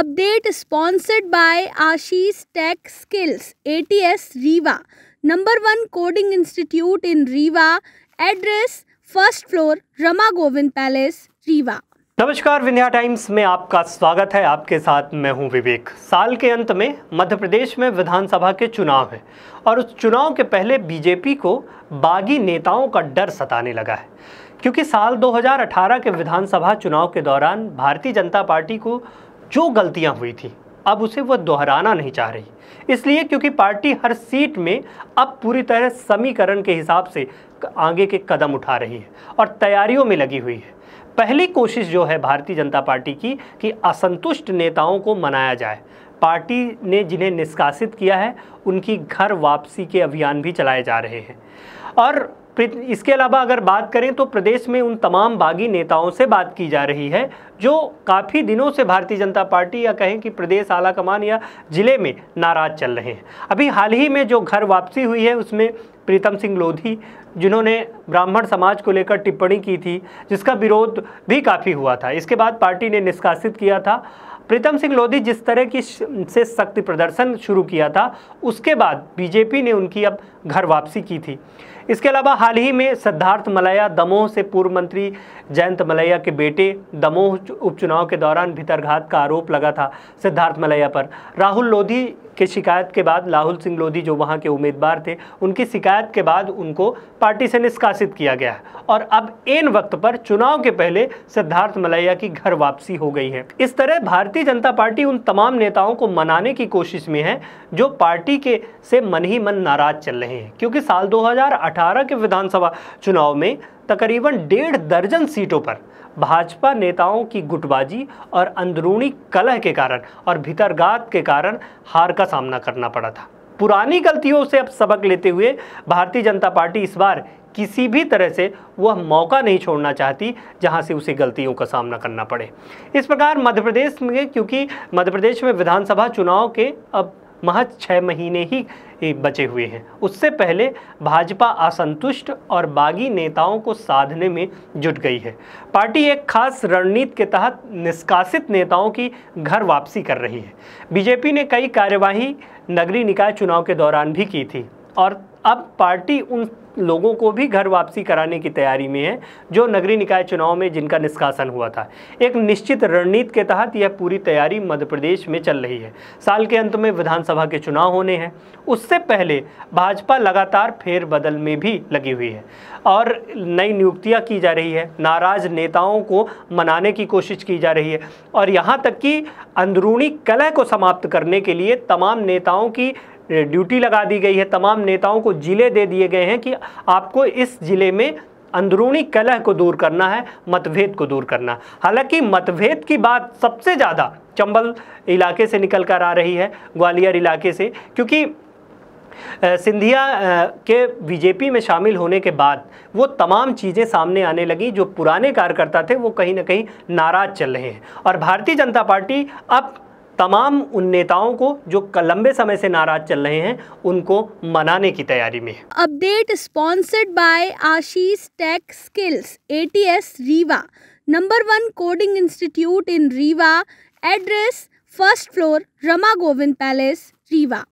update sponsored by Ashish Tech Skills, ATS Rewa number one coding institute in Rewa address first floor Rama Govind palace Rewa नमस्कार Vindhya times में आपका स्वागत है आपके साथ मैं हूं विवेक साल के अंत में मध्य प्रदेश में विधानसभा के चुनाव है और उस चुनाव के पहले बीजेपी को बागी नेताओं का डर सताने लगा है क्योंकि साल 2018 के विधानसभा चुनाव के दौरान भारतीय जनता पार्टी को जो गलतियां हुई थी अब उसे वह दोहराना नहीं चाह रही इसलिए क्योंकि पार्टी हर सीट में अब पूरी तरह समीकरण के हिसाब से आगे के कदम उठा रही है और तैयारियों में लगी हुई है पहली कोशिश जो है भारतीय जनता पार्टी की कि असंतुष्ट नेताओं को मनाया जाए पार्टी ने जिन्हें निष्कासित किया है उनकी घर वापसी के अभियान भी चलाए जा रहे हैं और इसके अलावा अगर बात करें तो प्रदेश में उन तमाम बागी नेताओं से बात की जा रही है जो काफ़ी दिनों से भारतीय जनता पार्टी या कहें कि प्रदेश आला कमान या जिले में नाराज चल रहे हैं अभी हाल ही में जो घर वापसी हुई है उसमें प्रीतम सिंह लोधी जिन्होंने ब्राह्मण समाज को लेकर टिप्पणी की थी जिसका विरोध भी काफ़ी हुआ था इसके बाद पार्टी ने निष्कासित किया था प्रीतम सिंह लोधी जिस तरह की से शक्ति प्रदर्शन शुरू किया था उसके बाद बीजेपी ने उनकी अब घर वापसी की थी इसके अलावा हाल ही में सिद्धार्थ मलैया दमोह से पूर्व मंत्री जयंत मलैया के बेटे दमोह उपचुनाव के दौरान भीतरघात का आरोप लगा था सिद्धार्थ मलैया पर राहुल लोधी के शिकायत के बाद लाहुल सिंह लोधी जो वहाँ के उम्मीदवार थे उनकी शिकायत के बाद उनको पार्टी से निष्कासित किया गया है और अब एन वक्त पर चुनाव के पहले सिद्धार्थ मलैया की घर वापसी हो गई है इस तरह भारतीय जनता पार्टी उन तमाम नेताओं को मनाने की कोशिश में है जो पार्टी के से मन ही मन नाराज चल रहे हैं क्योंकि साल दो के विधानसभा चुनाव में तकरीबन डेढ़ दर्जन सीटों पर भाजपा नेताओं की गुटबाजी और अंदरूनी कलह के कारण और भीतरगात के कारण हार का सामना करना पड़ा था पुरानी गलतियों से अब सबक लेते हुए भारतीय जनता पार्टी इस बार किसी भी तरह से वह मौका नहीं छोड़ना चाहती जहां से उसे गलतियों का सामना करना पड़े इस प्रकार मध्य प्रदेश में क्योंकि मध्य प्रदेश में विधानसभा चुनाव के अब महज छः महीने ही बचे हुए हैं उससे पहले भाजपा असंतुष्ट और बागी नेताओं को साधने में जुट गई है पार्टी एक खास रणनीति के तहत निष्कासित नेताओं की घर वापसी कर रही है बीजेपी ने कई कार्यवाही नगरीय निकाय चुनाव के दौरान भी की थी और अब पार्टी उन लोगों को भी घर वापसी कराने की तैयारी में है जो नगरीय निकाय चुनाव में जिनका निष्कासन हुआ था एक निश्चित रणनीति के तहत यह पूरी तैयारी मध्य प्रदेश में चल रही है साल के अंत में विधानसभा के चुनाव होने हैं उससे पहले भाजपा लगातार फेरबदल में भी लगी हुई है और नई नियुक्तियां की जा रही है नाराज नेताओं को मनाने की कोशिश की जा रही है और यहाँ तक कि अंदरूनी कलह को समाप्त करने के लिए तमाम नेताओं की ड्यूटी लगा दी गई है तमाम नेताओं को ज़िले दे दिए गए हैं कि आपको इस ज़िले में अंदरूनी कलह को दूर करना है मतभेद को दूर करना हालांकि मतभेद की बात सबसे ज़्यादा चंबल इलाके से निकल कर आ रही है ग्वालियर इलाके से क्योंकि सिंधिया के बीजेपी में शामिल होने के बाद वो तमाम चीज़ें सामने आने लगी जो पुराने कार्यकर्ता थे वो कहीं ना कहीं नाराज़ चल रहे हैं और भारतीय जनता पार्टी अब तमाम उन नेताओं को जो लंबे समय से नाराज चल रहे हैं उनको मनाने की तैयारी में update sponsored by Ashish Tech Skills ATS Rewa number one coding institute in Rewa address first floor Rama Govind palace Rewa